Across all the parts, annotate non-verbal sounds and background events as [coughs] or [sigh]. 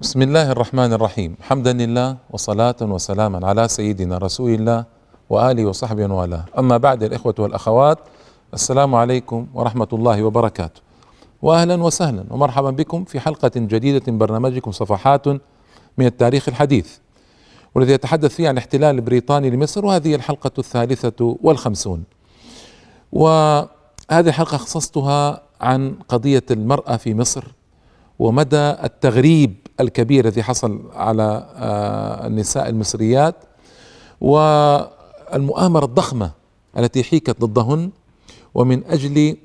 بسم الله الرحمن الرحيم حمدا لله وصلاة وسلاما على سيدنا رسول الله وآله وصحبه والاه أما بعد الإخوة والأخوات السلام عليكم ورحمة الله وبركاته وأهلا وسهلا ومرحبا بكم في حلقة جديدة من برنامجكم صفحات من التاريخ الحديث والذي يتحدث فيه عن الاحتلال البريطاني لمصر وهذه الحلقة الثالثة والخمسون وهذه الحلقة خصصتها عن قضية المرأة في مصر ومدى التغريب الكبير الذي حصل على آه، النساء المصريات والمؤامرة الضخمة التي حيكت ضدهن ومن أجل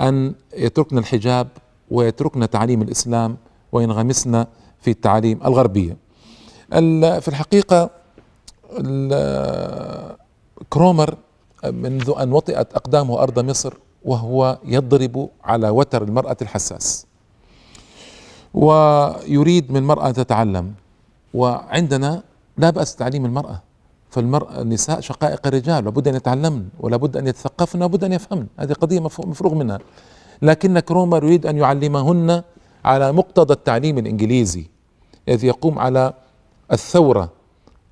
أن يتركن الحجاب ويتركن تعليم الإسلام وينغمسن في التعاليم الغربية في الحقيقة كرومر منذ أن وطئت أقدامه أرض مصر وهو يضرب على وتر المرأة الحساس ويريد من المرأة أن تتعلم وعندنا لا بأس تعليم المرأة فالمرأة النساء شقائق الرجال لابد أن يتعلمن ولابد أن يتثقفن ولابد أن يفهمن هذه قضية مفروغ منها لكن كرومر يريد أن يعلمهن على مقتضى التعليم الإنجليزي الذي يقوم على الثورة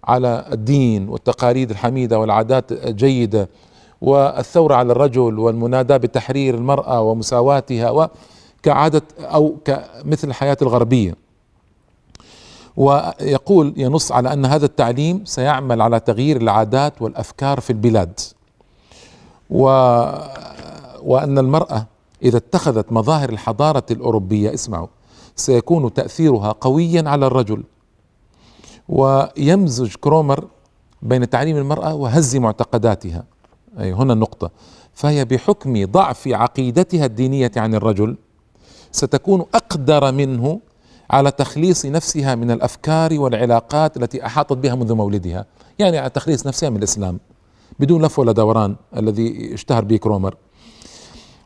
على الدين والتقاليد الحميدة والعادات الجيدة والثورة على الرجل والمناداة بتحرير المرأة ومساواتها و كعادة أو كمثل الحياة الغربية ويقول ينص على أن هذا التعليم سيعمل على تغيير العادات والأفكار في البلاد و... وأن المرأة إذا اتخذت مظاهر الحضارة الأوروبية اسمعوا سيكون تأثيرها قويا على الرجل ويمزج كرومر بين تعليم المرأة وهز معتقداتها أي هنا النقطة فهي بحكم ضعف عقيدتها الدينية عن الرجل ستكون اقدر منه على تخليص نفسها من الافكار والعلاقات التي احاطت بها منذ مولدها يعني على تخليص نفسها من الاسلام بدون لف ولا دوران الذي اشتهر به كرومر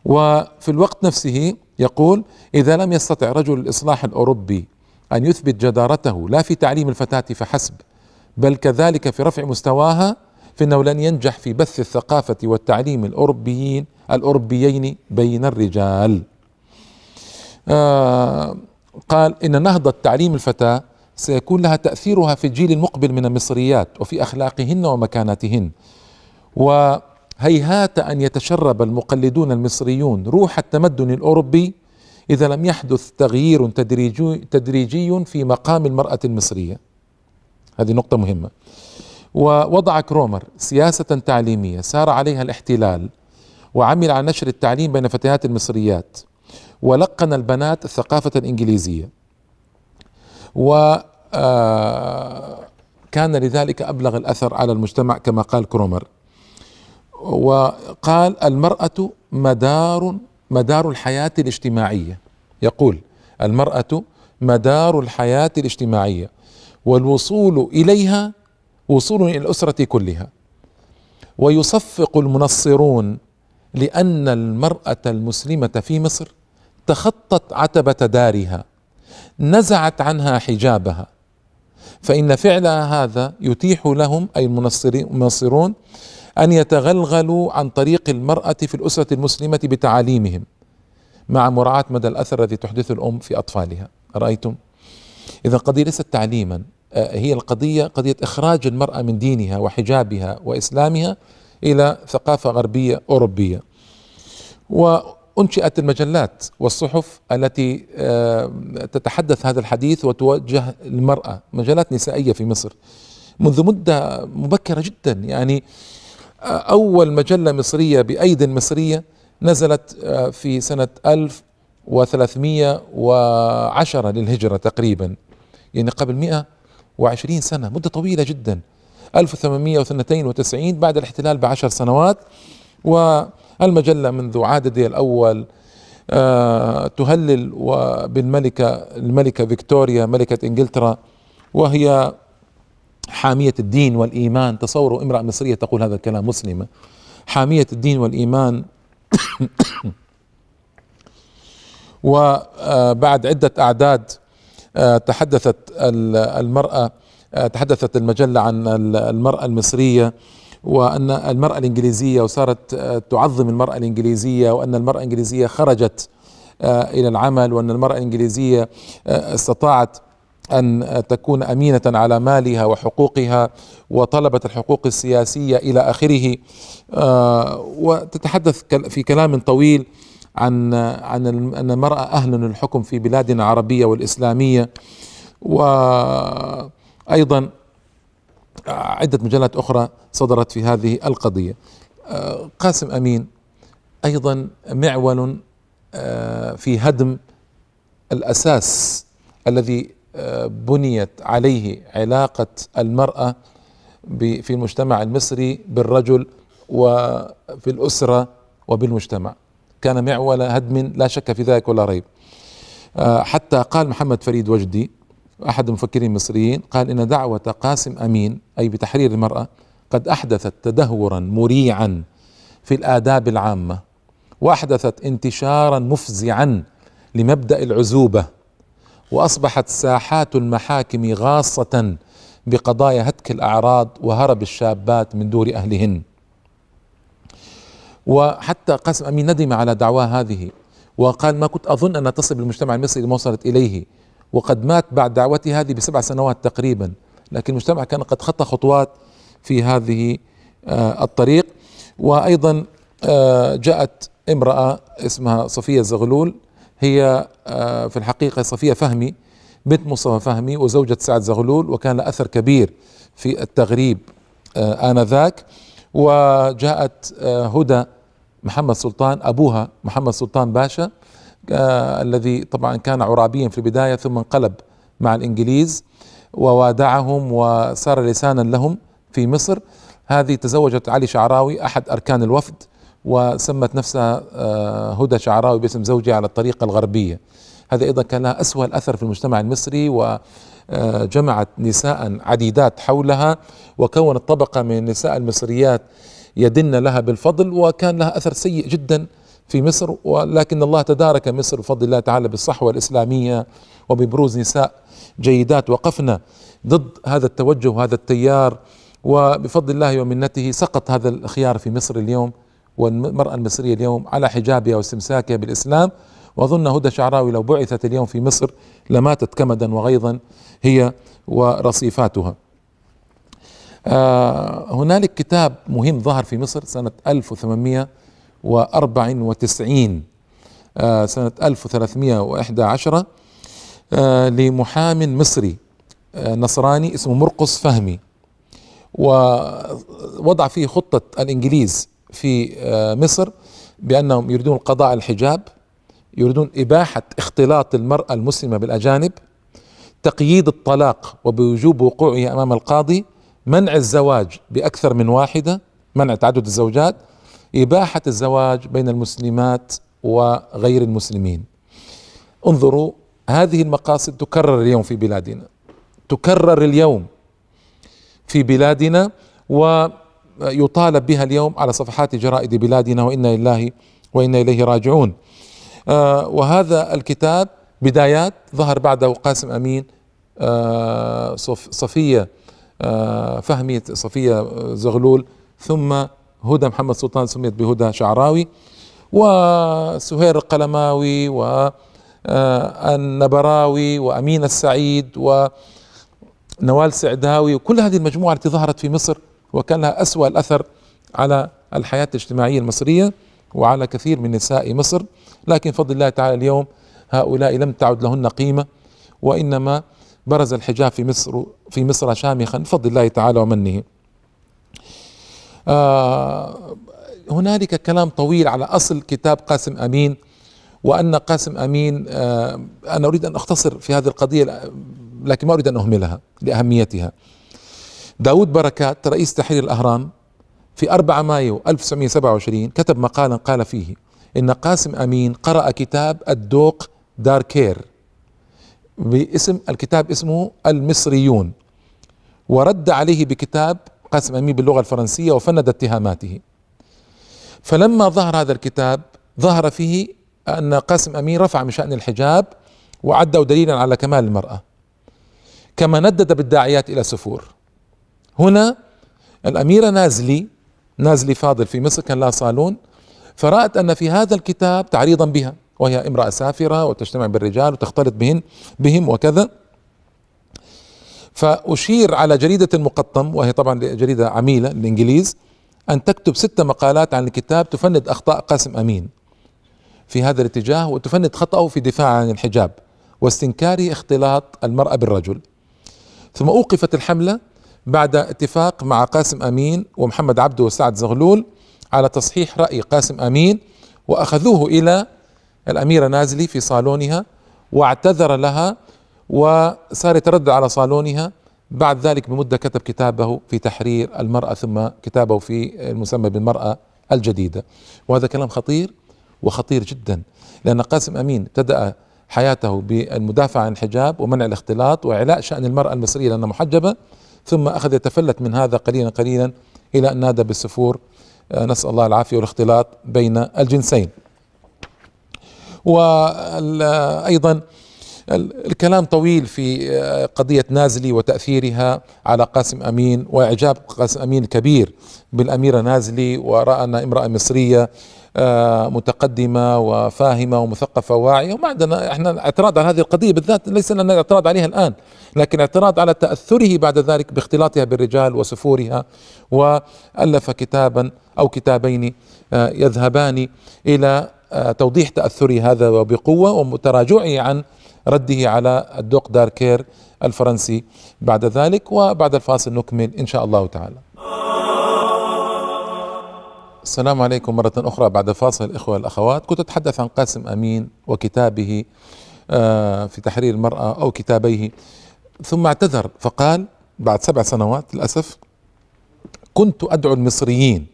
وفي الوقت نفسه يقول اذا لم يستطع رجل الاصلاح الاوروبي ان يثبت جدارته لا في تعليم الفتاه فحسب بل كذلك في رفع مستواها فانه لن ينجح في بث الثقافه والتعليم الاوروبيين الاوروبيين بين الرجال آه، قال إن نهضة تعليم الفتاة سيكون لها تأثيرها في الجيل المقبل من المصريات وفي أخلاقهن ومكانتهن وهيهات أن يتشرب المقلدون المصريون روح التمدن الأوروبي إذا لم يحدث تغيير تدريجي, تدريجي في مقام المرأة المصرية هذه نقطة مهمة ووضع كرومر سياسة تعليمية سار عليها الاحتلال وعمل على نشر التعليم بين فتيات المصريات ولقن البنات الثقافة الإنجليزية و آه، كان لذلك أبلغ الأثر على المجتمع كما قال كرومر وقال المرأة مدار مدار الحياة الاجتماعية يقول المرأة مدار الحياة الاجتماعية والوصول إليها وصول إلى الأسرة كلها ويصفق المنصرون لأن المرأة المسلمة في مصر تخطت عتبه دارها نزعت عنها حجابها فان فعلها هذا يتيح لهم اي المنصرون ان يتغلغلوا عن طريق المراه في الاسره المسلمه بتعاليمهم مع مراعاه مدى الاثر الذي تحدثه الام في اطفالها رايتم اذا القضيه ليست تعليما آه، هي القضيه قضيه اخراج المراه من دينها وحجابها واسلامها الى ثقافه غربيه اوروبيه و انشئت المجلات والصحف التي آه، تتحدث هذا الحديث وتوجه للمراه مجلات نسائيه في مصر منذ مده مبكره جدا يعني آه، اول مجله مصريه بايد مصريه نزلت آه، في سنه 1310 للهجره تقريبا يعني قبل 120 سنه مده طويله جدا 1892 بعد الاحتلال بعشر سنوات و المجلة منذ عددها الأول آه، تهلل بالملكة الملكة فيكتوريا ملكة إنجلترا وهي حامية الدين والإيمان تصوروا امرأة مصرية تقول هذا الكلام مسلمة حامية الدين والإيمان [coughs] وبعد آه، عدة أعداد آه، تحدثت المرأة تحدثت المجلة عن المرأة المصرية وأن المرأة الإنجليزية وصارت آه، تعظم المرأة الإنجليزية وأن المرأة الإنجليزية خرجت آه، إلى العمل وأن المرأة الإنجليزية آه، استطاعت أن تكون أمينة على مالها وحقوقها وطلبت الحقوق السياسية إلى آخره وتتحدث في كلام طويل عن عن أن المرأة أهل للحكم في بلادنا العربية والإسلامية وأيضا عدة مجلات أخرى صدرت في هذه القضية آه، قاسم أمين أيضا معول آه، في هدم الأساس الذي آه، بنيت عليه علاقة المرأة في المجتمع المصري بالرجل وفي الأسرة وبالمجتمع كان معول هدم لا شك في ذلك ولا ريب حتى قال محمد فريد وجدي أحد المفكرين المصريين قال إن دعوة قاسم أمين أي بتحرير المرأة قد أحدثت تدهورا مريعا في الآداب العامة وأحدثت انتشارا مفزعا لمبدأ العزوبة وأصبحت ساحات المحاكم غاصة بقضايا هتك الأعراض وهرب الشابات من دور أهلهن وحتى قاسم أمين ندم على دعواه هذه وقال ما كنت أظن أن تصل بالمجتمع المصري لما وصلت إليه وقد مات بعد دعوته هذه بسبع سنوات تقريبا لكن المجتمع كان قد خطى خطوات في هذه آه، الطريق وايضا آه، جاءت امراه اسمها صفيه زغلول هي آه، في الحقيقه صفيه فهمي بنت مصطفى فهمي وزوجة سعد زغلول وكان لها أثر كبير في التغريب آنذاك وجاءت هدى محمد سلطان أبوها محمد سلطان باشا آه، الذي طبعا كان عرابيا في البداية ثم انقلب مع الإنجليز ووادعهم وصار لسانا لهم في مصر هذه تزوجت علي شعراوي أحد أركان الوفد وسمت نفسها آه، هدى شعراوي باسم زوجها على الطريقة الغربية هذا أيضا كان لها أسوأ الأثر في المجتمع المصري وجمعت آه، نساء عديدات حولها وكونت طبقة من النساء المصريات يدن لها بالفضل وكان لها أثر سيء جدا في مصر ولكن الله تدارك مصر بفضل الله تعالى بالصحوة الإسلامية وببروز نساء جيدات وقفنا ضد هذا التوجه وهذا التيار وبفضل الله ومنته سقط هذا الخيار في مصر اليوم والمرأة المصرية اليوم على حجابها واستمساكها بالإسلام وأظن هدى شعراوي لو بعثت اليوم في مصر لماتت كمدا وغيظا هي ورصيفاتها آه هنالك كتاب مهم ظهر في مصر سنة 1800 وأربع وتسعين آه، سنة 1311 آه، لمحام مصري آه، نصراني اسمه مرقص فهمي ووضع فيه خطة الإنجليز في مصر بأنهم يريدون قضاء الحجاب يريدون إباحة اختلاط المرأة المسلمة بالأجانب تقييد الطلاق وبوجوب وقوعه أمام القاضي منع الزواج بأكثر من واحدة منع تعدد الزوجات إباحة الزواج بين المسلمات وغير المسلمين انظروا هذه المقاصد تكرر اليوم في بلادنا تكرر اليوم في بلادنا ويطالب بها اليوم على صفحات جرائد بلادنا وإنا لله وإنا إليه راجعون آه وهذا الكتاب بدايات ظهر بعده قاسم أمين آه صف صفية آه فهمي صفية زغلول ثم هدى محمد سلطان سميت بهدى شعراوي وسهير القلماوي والنبراوي آه، وأمين السعيد ونوال سعداوي وكل هذه المجموعة التي ظهرت في مصر وكان لها أسوأ الأثر على الحياة الاجتماعية المصرية وعلى كثير من نساء مصر لكن بفضل الله تعالى اليوم هؤلاء لم تعد لهن قيمة وإنما برز الحجاب في مصر في مصر شامخا بفضل الله تعالى ومنه آه، هنالك كلام طويل على أصل كتاب قاسم أمين وأن قاسم أمين آه، أنا أريد أن أختصر في هذه القضية لكن ما أريد أن أهملها لأهميتها داود بركات رئيس تحرير الأهرام في 4 مايو 1927 كتب مقالا قال فيه إن قاسم أمين قرأ كتاب الدوق داركير باسم الكتاب اسمه المصريون ورد عليه بكتاب قاسم أمين باللغة الفرنسية وفند اتهاماته فلما ظهر هذا الكتاب ظهر فيه أن قاسم أمين رفع من شأن الحجاب وعده دليلا على كمال المرأة كما ندد بالداعيات إلى سفور هنا الأميرة نازلي نازلي فاضل في مصر كان لها صالون فرأت أن في هذا الكتاب تعريضا بها وهي امرأة سافرة وتجتمع بالرجال وتختلط بهن بهم وكذا فأشير على جريدة المقطم وهي طبعا جريدة عميلة للإنجليز أن تكتب ست مقالات عن الكتاب تفند أخطاء قاسم أمين في هذا الاتجاه وتفند خطأه في دفاع عن الحجاب واستنكار اختلاط المرأة بالرجل ثم أوقفت الحملة بعد اتفاق مع قاسم أمين ومحمد عبده وسعد زغلول على تصحيح رأي قاسم أمين وأخذوه إلى الأميرة نازلي في صالونها واعتذر لها وصار يتردد على صالونها بعد ذلك بمدة كتب كتابه في تحرير المرأة ثم كتابه في المسمى بالمرأة الجديدة وهذا كلام خطير وخطير جدا لأن قاسم أمين ابتدأ حياته بالمدافعة عن الحجاب ومنع الاختلاط وإعلاء شأن المرأة المصرية لأنها محجبة ثم أخذ يتفلت من هذا قليلا قليلا إلى أن نادى بالسفور آه، نسأل الله العافية والاختلاط بين الجنسين وأيضا الكلام طويل في آه، قضية نازلي وتأثيرها على قاسم أمين وإعجاب قاسم أمين كبير بالأميرة نازلي ورأى أنها امرأة مصرية آه، متقدمة وفاهمة ومثقفة واعية وما عندنا احنا اعتراض على هذه القضية بالذات ليس لنا اعتراض عليها الآن لكن اعتراض على تأثره بعد ذلك باختلاطها بالرجال وسفورها وألف كتابا أو كتابين آه، يذهبان إلى توضيح تأثري هذا وبقوة وتراجعه عن رده على الدوق داركير الفرنسي بعد ذلك وبعد الفاصل نكمل إن شاء الله تعالى السلام عليكم مرة أخرى بعد فاصل الإخوة الأخوات كنت أتحدث عن قاسم أمين وكتابه آه، في تحرير المرأة أو كتابيه ثم اعتذر فقال بعد سبع سنوات للأسف كنت أدعو المصريين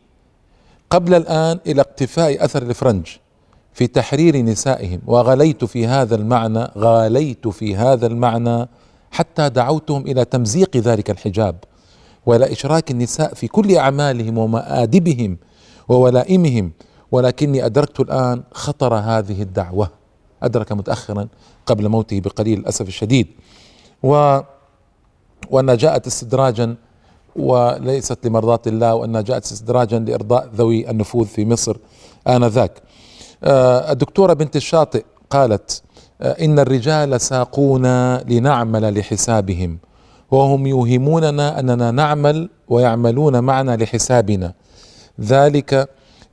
قبل الآن إلى اقتفاء أثر الفرنج في تحرير نسائهم وغليت في هذا المعنى غاليت في هذا المعنى حتى دعوتهم الى تمزيق ذلك الحجاب والى اشراك النساء في كل اعمالهم ومآدبهم وولائمهم ولكني ادركت الان خطر هذه الدعوه ادرك متاخرا قبل موته بقليل للاسف الشديد و وانها جاءت استدراجا وليست لمرضاة الله وانها جاءت استدراجا لارضاء ذوي النفوذ في مصر انذاك آه، الدكتورة بنت الشاطئ قالت آه، إن الرجال ساقونا لنعمل لحسابهم وهم يوهموننا أننا نعمل ويعملون معنا لحسابنا ذلك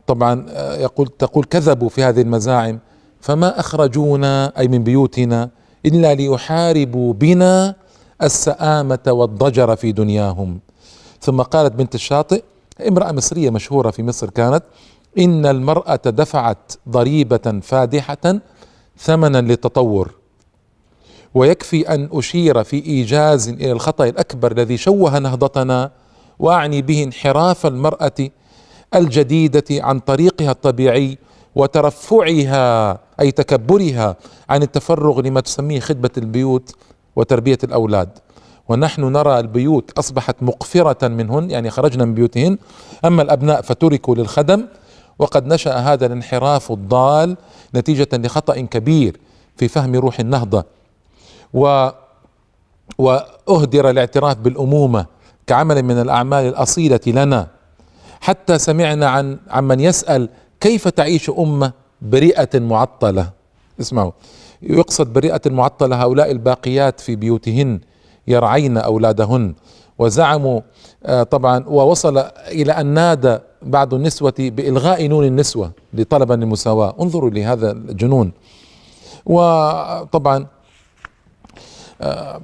طبعا آه، يقول تقول كذبوا في هذه المزاعم فما أخرجونا أي من بيوتنا إلا ليحاربوا بنا السآمة والضجر في دنياهم ثم قالت بنت الشاطئ امرأة مصرية مشهورة في مصر كانت إن المرأة دفعت ضريبة فادحة ثمنا للتطور ويكفي أن أشير في إيجاز إلى الخطأ الأكبر الذي شوه نهضتنا وأعني به انحراف المرأة الجديدة عن طريقها الطبيعي وترفعها أي تكبرها عن التفرغ لما تسميه خدمة البيوت وتربية الأولاد ونحن نرى البيوت أصبحت مقفرة منهن يعني خرجنا من بيوتهن أما الأبناء فتركوا للخدم وقد نشأ هذا الانحراف الضال نتيجة لخطأ كبير في فهم روح النهضة و وأهدر الاعتراف بالأمومة كعمل من الأعمال الأصيلة لنا حتى سمعنا عن عمن يسأل كيف تعيش أمة بريئة معطلة اسمعوا يقصد بريئة معطلة هؤلاء الباقيات في بيوتهن يرعين أولادهن وزعموا آه، طبعا ووصل إلى أن نادى بعض النسوة بإلغاء نون النسوة لطلبا للمساواة انظروا لهذا الجنون وطبعا آه،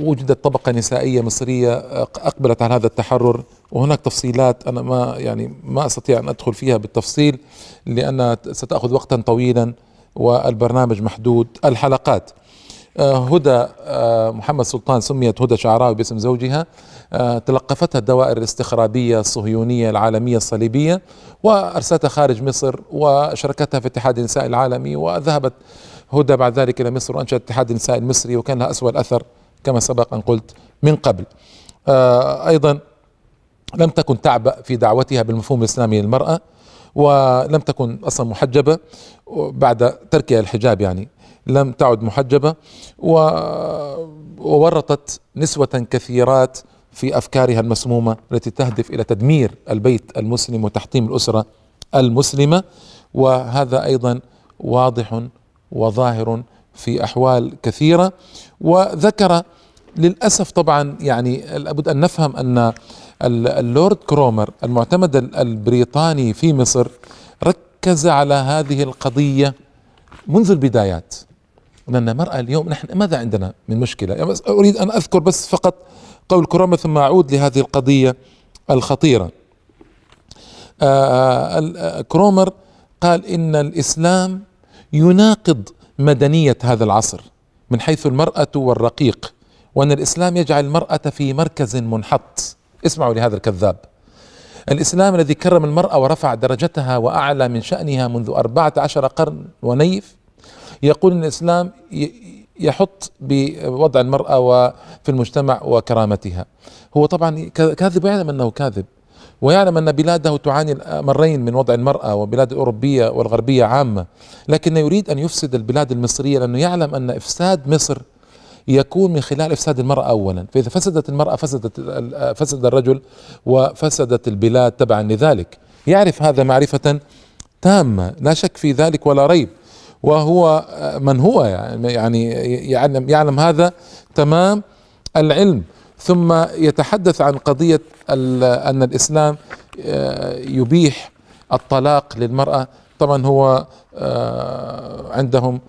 وجدت طبقة نسائية مصرية آه، أقبلت على هذا التحرر وهناك تفصيلات أنا ما يعني ما أستطيع أن أدخل فيها بالتفصيل لأنها ستأخذ وقتا طويلا والبرنامج محدود الحلقات آه، هدى آه، محمد سلطان سميت هدى شعراوي باسم زوجها آه، تلقفتها الدوائر الاستخرابية الصهيونية العالمية الصليبية وأرسلتها خارج مصر وشاركتها في اتحاد النساء العالمي وذهبت هدى بعد ذلك إلى مصر وأنشأت اتحاد النساء المصري وكان لها أسوأ الأثر كما سبق أن قلت من قبل أيضا لم تكن تعبأ في دعوتها بالمفهوم الإسلامي للمرأة ولم تكن اصلا محجبه بعد تركها الحجاب يعني لم تعد محجبه وورطت نسوه كثيرات في افكارها المسمومه التي تهدف الى تدمير البيت المسلم وتحطيم الاسره المسلمه وهذا ايضا واضح وظاهر في احوال كثيره وذكر للأسف طبعا يعني لابد أن نفهم أن اللورد كرومر المعتمد البريطاني في مصر ركز على هذه القضية منذ البدايات لأن المرأة اليوم نحن ماذا عندنا من مشكلة يعني بس أريد أن أذكر بس فقط قول كرومر ثم أعود لهذه القضية الخطيرة آه، كرومر قال إن الإسلام يناقض مدنية هذا العصر من حيث المرأة والرقيق وأن الإسلام يجعل المرأة في مركز منحط اسمعوا لهذا الكذاب الإسلام الذي كرم المرأة ورفع درجتها وأعلى من شأنها منذ أربعة عشر قرن ونيف يقول أن الإسلام يحط بوضع المرأة وفي المجتمع وكرامتها هو طبعا كاذب يعلم أنه كاذب ويعلم أن بلاده تعاني مرين من وضع المرأة وبلاد الأوروبية والغربية عامة لكن يريد أن يفسد البلاد المصرية لأنه يعلم أن إفساد مصر يكون من خلال إفساد المرأة أولا فإذا فسدت المرأة فسدت فسد الرجل وفسدت البلاد تبعا لذلك يعرف هذا معرفة تامة لا شك في ذلك ولا ريب وهو من هو يعني, يعني يعلم, يعلم هذا تمام العلم ثم يتحدث عن قضية أن الإسلام آه، يبيح الطلاق للمرأة طبعا هو آه، عندهم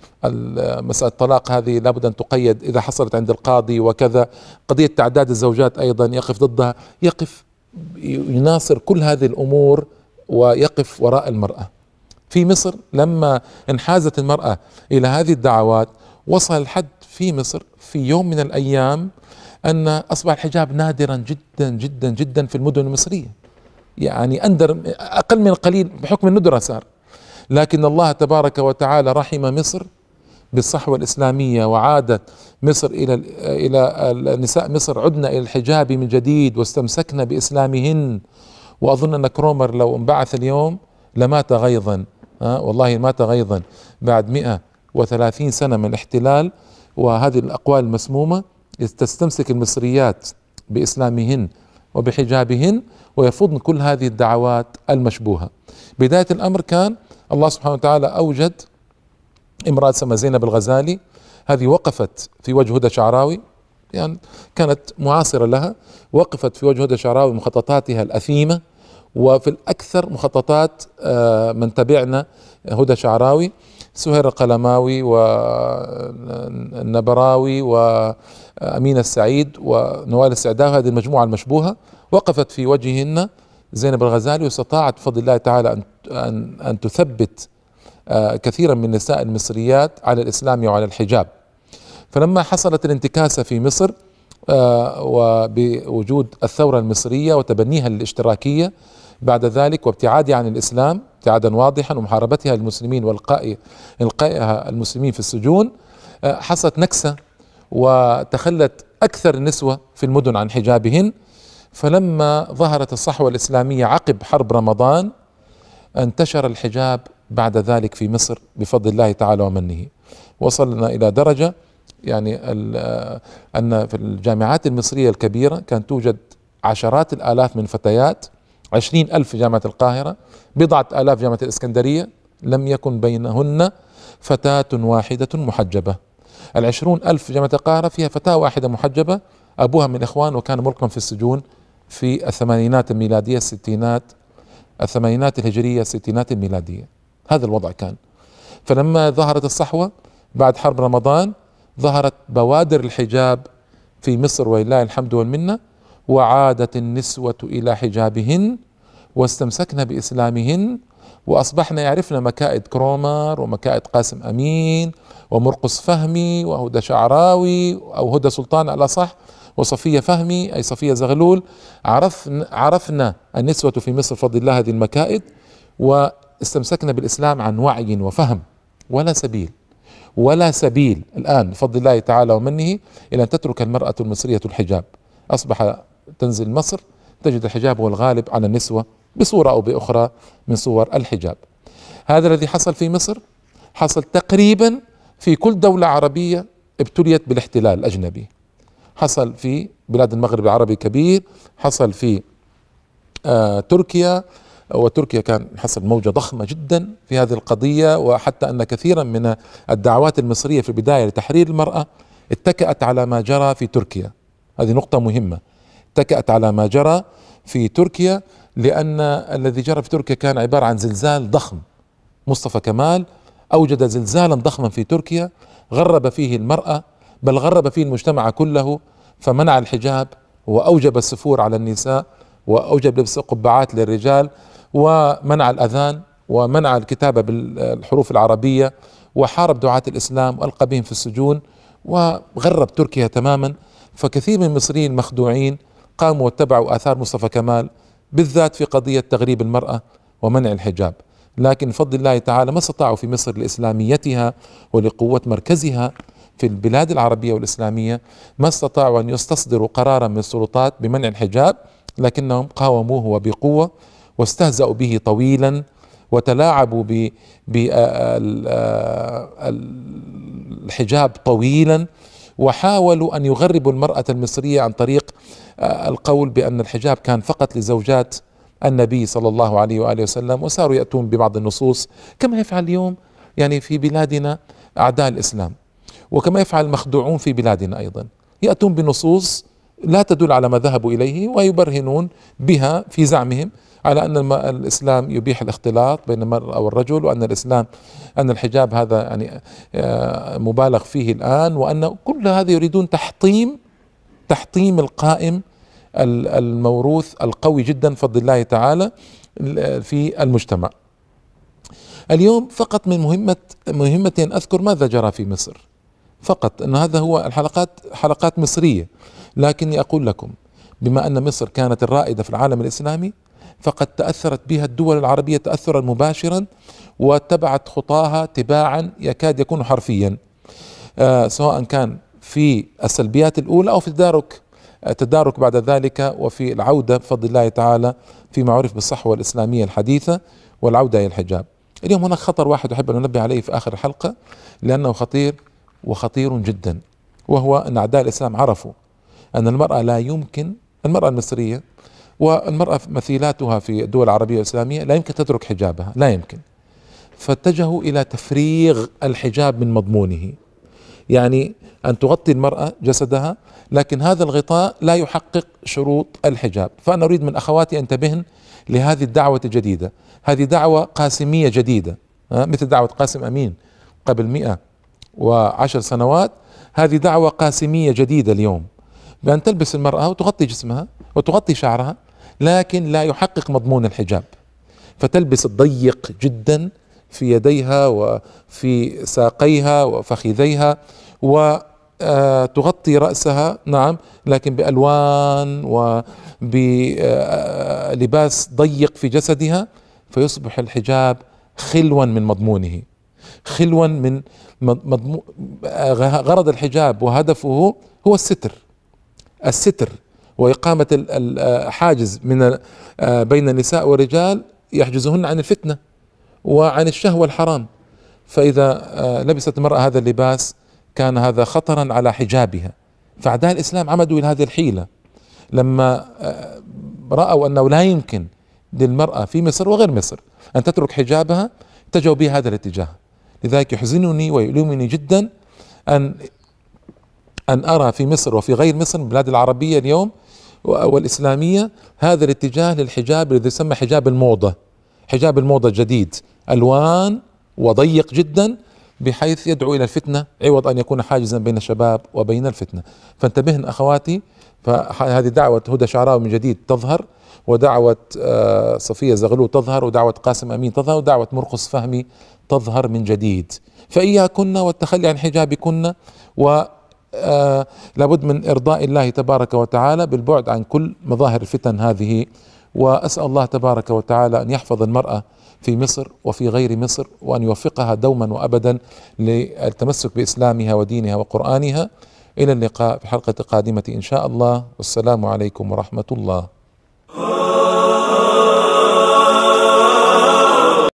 مسألة الطلاق هذه لابد أن تقيد إذا حصلت عند القاضي وكذا قضية تعداد الزوجات أيضا يقف ضدها يقف يناصر كل هذه الأمور ويقف وراء المرأة في مصر لما انحازت المرأة إلى هذه الدعوات وصل الحد في مصر في يوم من الأيام أن أصبح الحجاب نادرا جدا جدا جدا في المدن المصرية يعني أندر أقل من القليل بحكم الندرة صار لكن الله تبارك وتعالى رحم مصر بالصحوة الإسلامية وعادت مصر إلى إلى نساء مصر عدنا إلى الحجاب من جديد واستمسكنا بإسلامهن وأظن أن كرومر لو انبعث اليوم لمات غيظا أه والله مات غيظا بعد 130 سنة من الاحتلال وهذه الأقوال المسمومة تستمسك المصريات بإسلامهن وبحجابهن ويفضن كل هذه الدعوات المشبوهة بداية الأمر كان الله سبحانه وتعالى أوجد امرأة سما زينب الغزالي هذه وقفت في وجه هدى شعراوي يعني كانت معاصرة لها وقفت في وجه هدى شعراوي مخططاتها الأثيمة وفي الأكثر مخططات آه، من تبعنا هدى شعراوي سهير القلماوي والنبراوي آه، وأمين آه، السعيد ونوال السعداوي هذه المجموعة المشبوهة وقفت في وجههن زينب الغزالي واستطاعت بفضل الله تعالى أن, أن, أن تثبت آه، كثيرا من النساء المصريات على الإسلام وعلى الحجاب فلما حصلت الانتكاسة في مصر آه، وبوجود الثورة المصرية وتبنيها للاشتراكيه بعد ذلك وابتعادها عن الإسلام ابتعادا واضحا ومحاربتها للمسلمين والقائها إلقائها المسلمين في السجون آه، حصلت نكسة وتخلت أكثر النسوة في المدن عن حجابهن فلما ظهرت الصحوة الإسلامية عقب حرب رمضان انتشر الحجاب بعد ذلك في مصر بفضل الله تعالى ومنه وصلنا إلى درجة يعني أن في الجامعات المصرية الكبيرة كان توجد عشرات الآلاف من فتيات عشرين ألف في جامعة القاهرة بضعة آلاف جامعة الإسكندرية لم يكن بينهن فتاة واحدة محجبة العشرون ألف في جامعة القاهرة فيها فتاة واحدة محجبة أبوها من إخوان وكان ملقا في السجون في الثمانينات الميلادية الستينات الثمانينات الهجرية الستينات الميلادية هذا الوضع كان فلما ظهرت الصحوة بعد حرب رمضان ظهرت بوادر الحجاب في مصر ولله الحمد والمنة وعادت النسوة إلى حجابهن واستمسكن بإسلامهن وأصبحنا يعرفنا مكائد كرومر ومكائد قاسم أمين ومرقص فهمي وهدى شعراوي أو هدى سلطان على صح وصفية فهمي أي صفية زغلول عرفنا, عرفنا النسوة في مصر فضل الله هذه المكائد واستمسكنا بالإسلام عن وعي وفهم ولا سبيل ولا سبيل الآن بفضل الله تعالى ومنه إلى أن تترك المرأة المصرية الحجاب أصبح تنزل مصر تجد الحجاب هو الغالب على النسوة بصورة أو بأخرى من صور الحجاب هذا الذي حصل في مصر حصل تقريبا في كل دولة عربية ابتليت بالاحتلال الأجنبي حصل في بلاد المغرب العربي كبير حصل في آه تركيا وتركيا كان حصل موجة ضخمة جدا في هذه القضية وحتى أن كثيرا من الدعوات المصرية في البداية لتحرير المرأة اتكأت على ما جرى في تركيا هذه نقطة مهمة اتكأت على ما جرى في تركيا لأن الذي جرى في تركيا كان عبارة عن زلزال ضخم مصطفى كمال أوجد زلزالا ضخما في تركيا غرب فيه المرأة بل غرب فيه المجتمع كله فمنع الحجاب وأوجب السفور على النساء وأوجب لبس قبعات للرجال ومنع الأذان ومنع الكتابة بالحروف العربية وحارب دعاة الإسلام وألقى بهم في السجون وغرب تركيا تماما فكثير من المصريين مخدوعين قاموا واتبعوا آثار مصطفى كمال بالذات في قضية تغريب المرأة ومنع الحجاب لكن بفضل الله تعالى ما استطاعوا في مصر لإسلاميتها ولقوة مركزها في البلاد العربية والإسلامية ما استطاعوا أن يستصدروا قرارا من السلطات بمنع الحجاب لكنهم قاوموه بقوة واستهزأوا به طويلا وتلاعبوا بالحجاب طويلا وحاولوا أن يغربوا المرأة المصرية عن طريق آه، القول بأن الحجاب كان فقط لزوجات النبي صلى الله عليه وآله وسلم وصاروا يأتون ببعض النصوص كما يفعل اليوم يعني في بلادنا أعداء الإسلام وكما يفعل المخدوعون في بلادنا أيضا يأتون بنصوص لا تدل على ما ذهبوا إليه ويبرهنون بها في زعمهم على أن الإسلام يبيح الاختلاط بين المرأة والرجل وأن الإسلام أن الحجاب هذا يعني آه، مبالغ فيه الآن وأن كل هذا يريدون تحطيم تحطيم القائم الموروث القوي جدا بفضل الله تعالى في المجتمع اليوم فقط من مهمة مهمتين أذكر ماذا جرى في مصر فقط أن هذا هو الحلقات حلقات مصرية لكني أقول لكم بما أن مصر كانت الرائدة في العالم الإسلامي فقد تأثرت بها الدول العربية تأثرا مباشرا واتبعت خطاها تباعا يكاد يكون حرفيا آه، سواء كان في السلبيات الأولى أو في التدارك التدارك بعد ذلك وفي العودة بفضل الله تعالى فيما عرف بالصحوة الإسلامية الحديثة والعودة إلى الحجاب اليوم هناك خطر واحد أحب أن أنبه عليه في آخر الحلقة لأنه خطير وخطير جدا وهو أن أعداء الإسلام عرفوا أن المرأة لا يمكن المرأة المصرية والمرأة مثيلاتها في الدول العربية والإسلامية لا يمكن تترك حجابها لا يمكن فاتجهوا إلى تفريغ الحجاب من مضمونه يعني أن تغطي المرأة جسدها لكن هذا الغطاء لا يحقق شروط الحجاب فأنا أريد من أخواتي تبهن لهذه الدعوة الجديدة هذه دعوة قاسمية جديدة مثل دعوة قاسم أمين قبل مئة وعشر سنوات هذه دعوة قاسمية جديدة اليوم بأن تلبس المرأة وتغطي جسمها وتغطي شعرها لكن لا يحقق مضمون الحجاب فتلبس الضيق جدا في يديها وفي ساقيها وفخذيها وتغطي آه، رأسها نعم لكن بألوان وبلباس آه، ضيق في جسدها فيصبح الحجاب خلوا من مضمونه خلوا من مضمون آه، غرض الحجاب وهدفه هو الستر الستر وإقامة الحاجز من بين النساء والرجال يحجزهن عن الفتنه وعن الشهوة الحرام فإذا آه، لبست المرأة هذا اللباس كان هذا خطرا على حجابها فأعداء الإسلام عمدوا إلى هذه الحيلة لما آه، رأوا أنه لا يمكن للمرأة في مصر وغير مصر أن تترك حجابها اتجهوا به هذا الاتجاه لذلك يحزنني ويؤلمني جدا أن أن أرى في مصر وفي غير مصر البلاد العربية اليوم والإسلامية هذا الاتجاه للحجاب الذي يسمى حجاب الموضة حجاب الموضة الجديد ألوان وضيق جدا بحيث يدعو إلى الفتنة عوض أن يكون حاجزا بين الشباب وبين الفتنة فانتبهن أخواتي فهذه دعوة هدى شعراوي من جديد تظهر ودعوة آه، صفية زغلول تظهر ودعوة قاسم أمين تظهر ودعوة مرقص فهمي تظهر من جديد فإياكن والتخلي عن حجابكن و آه، لابد من إرضاء الله تبارك وتعالى بالبعد عن كل مظاهر الفتن هذه واسال الله تبارك وتعالى ان يحفظ المراه في مصر وفي غير مصر وان يوفقها دوما وابدا للتمسك باسلامها ودينها وقرانها الى اللقاء في حلقه قادمه ان شاء الله والسلام عليكم ورحمه الله.